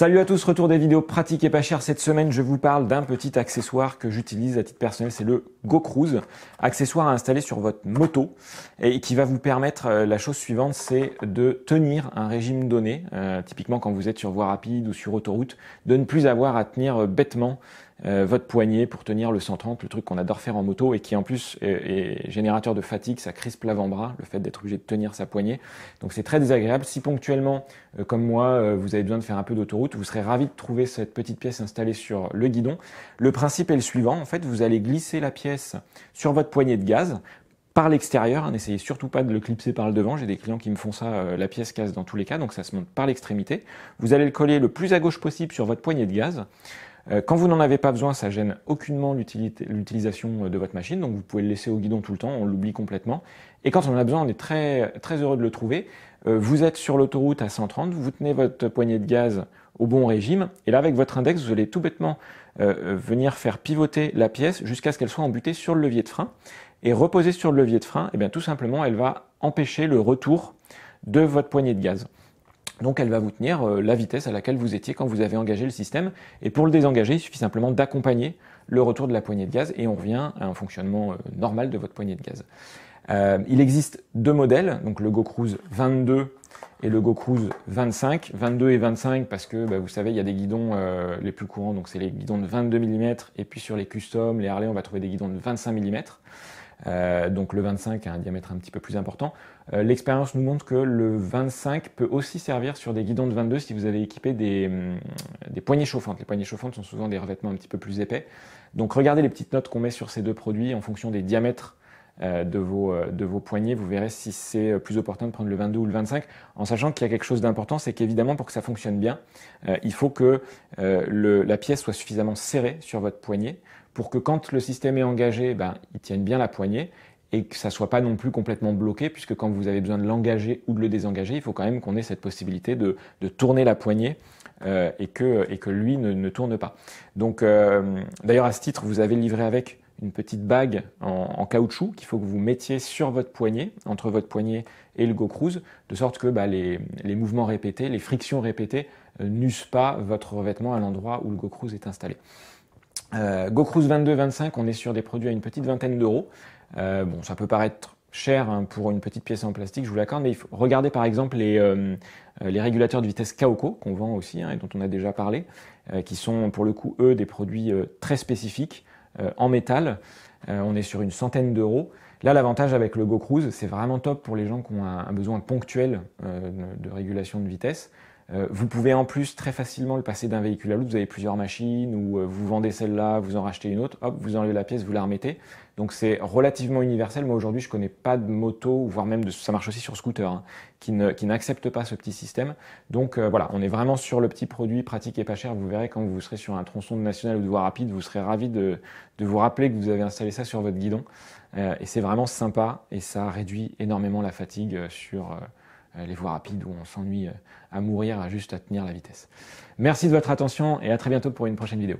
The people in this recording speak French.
Salut à tous, retour des vidéos pratiques et pas chères. Cette semaine, je vous parle d'un petit accessoire que j'utilise à titre personnel, c'est le GoCruise, accessoire à installer sur votre moto et qui va vous permettre, euh, la chose suivante, c'est de tenir un régime donné, euh, typiquement quand vous êtes sur voie rapide ou sur autoroute, de ne plus avoir à tenir euh, bêtement euh, votre poignet pour tenir le 130, le truc qu'on adore faire en moto et qui en plus est, générateur de fatigue, ça crispe l'avant-bras, le fait d'être obligé de tenir sa poignée. Donc c'est très désagréable. Si ponctuellement, euh, comme moi, euh, vous avez besoin de faire un peu d'autoroute, vous serez ravi de trouver cette petite pièce installée sur le guidon. Le principe est le suivant, en fait, vous allez glisser la pièce sur votre poignée de gaz par l'extérieur. N'essayez surtout pas de le clipser par le devant. J'ai des clients qui me font ça, la pièce casse dans tous les cas, donc ça se monte par l'extrémité. Vous allez le coller le plus à gauche possible sur votre poignée de gaz. Euh, quand vous n'en avez pas besoin, ça gêne aucunement l'utilisation euh, de votre machine, donc vous pouvez le laisser au guidon tout le temps, on l'oublie complètement. Et quand on en a besoin, on est très, heureux de le trouver. Euh, vous êtes sur l'autoroute à 130, vous tenez votre poignée de gaz au bon régime, et là avec votre index, vous allez tout bêtement venir faire pivoter la pièce jusqu'à ce qu'elle soit embutée sur le levier de frein. Et reposer sur le levier de frein, et eh bien tout simplement, elle va empêcher le retour de votre poignée de gaz. Donc elle va vous tenir euh, la vitesse à laquelle vous étiez quand vous avez engagé le système. Et pour le désengager, il suffit simplement d'accompagner le retour de la poignée de gaz et on revient à un fonctionnement euh, normal de votre poignée de gaz. Euh, il existe deux modèles, donc le GoCruise 22 et le GoCruise 25. 22 et 25 parce que bah, vous savez, il y a des guidons les plus courants, donc c'est les guidons de 22 mm et puis sur les custom, les Harley, on va trouver des guidons de 25 mm. Euh, donc le 25 a un diamètre un petit peu plus important. Euh, L'expérience nous montre que le 25 peut aussi servir sur des guidons de 22 si vous avez équipé des, hum, des, poignées chauffantes. Les poignées chauffantes sont souvent des revêtements un petit peu plus épais. Donc regardez les petites notes qu'on met sur ces deux produits en fonction des diamètres euh, de, vos, euh, de vos poignées. Vous verrez si c'est euh, plus opportun de prendre le 22 ou le 25, en sachant qu'il y a quelque chose d'important, c'est qu'évidemment pour que ça fonctionne bien, il faut que le, la pièce soit suffisamment serrée sur votre poignet pour que quand le système est engagé, ben, il tienne bien la poignée et que ça soit pas non plus complètement bloqué, puisque quand vous avez besoin de l'engager ou de le désengager, il faut quand même qu'on ait cette possibilité de, de tourner la poignée euh, et, que, et que lui ne, tourne pas. Donc, euh, d'ailleurs, à ce titre, vous avez livré avec une petite bague en, caoutchouc qu'il faut que vous mettiez sur votre poignet, entre votre poignet et le cruise, de sorte que ben, les, les, mouvements répétés, les frictions répétées euh, n'usent pas votre revêtement à l'endroit où le cruise est installé. Euh, GoCruise 22-25, on est sur des produits à une petite vingtaine d'euros. Euh, bon, ça peut paraître cher hein, pour une petite pièce en plastique, je vous l'accorde, mais il faut regarder par exemple les, euh, euh, régulateurs de vitesse Kaoko qu'on vend aussi hein, et dont on a déjà parlé, qui sont pour le coup, eux, des produits très spécifiques en métal. on est sur une centaine d'euros. Là, l'avantage avec le GoCruise, c'est vraiment top pour les gens qui ont un besoin ponctuel de régulation de vitesse. Euh, vous pouvez en plus très facilement le passer d'un véhicule à l'autre. Vous avez plusieurs machines ou euh, vous vendez celle-là, vous en rachetez une autre, hop, vous enlevez la pièce, vous la remettez. Donc c'est relativement universel. Moi aujourd'hui, je connais pas de moto, voire même de, ça marche aussi sur scooter, hein, qui n'accepte pas ce petit système. Donc euh, voilà, on est vraiment sur le petit produit pratique et pas cher. Vous verrez quand vous serez sur un tronçon de national ou de voie rapide, vous serez ravi de, vous rappeler que vous avez installé ça sur votre guidon. et c'est vraiment sympa et ça réduit énormément la fatigue sur. Euh, les voies rapides où on s'ennuie euh, à mourir, à juste à tenir la vitesse. Merci de votre attention et à très bientôt pour une prochaine vidéo.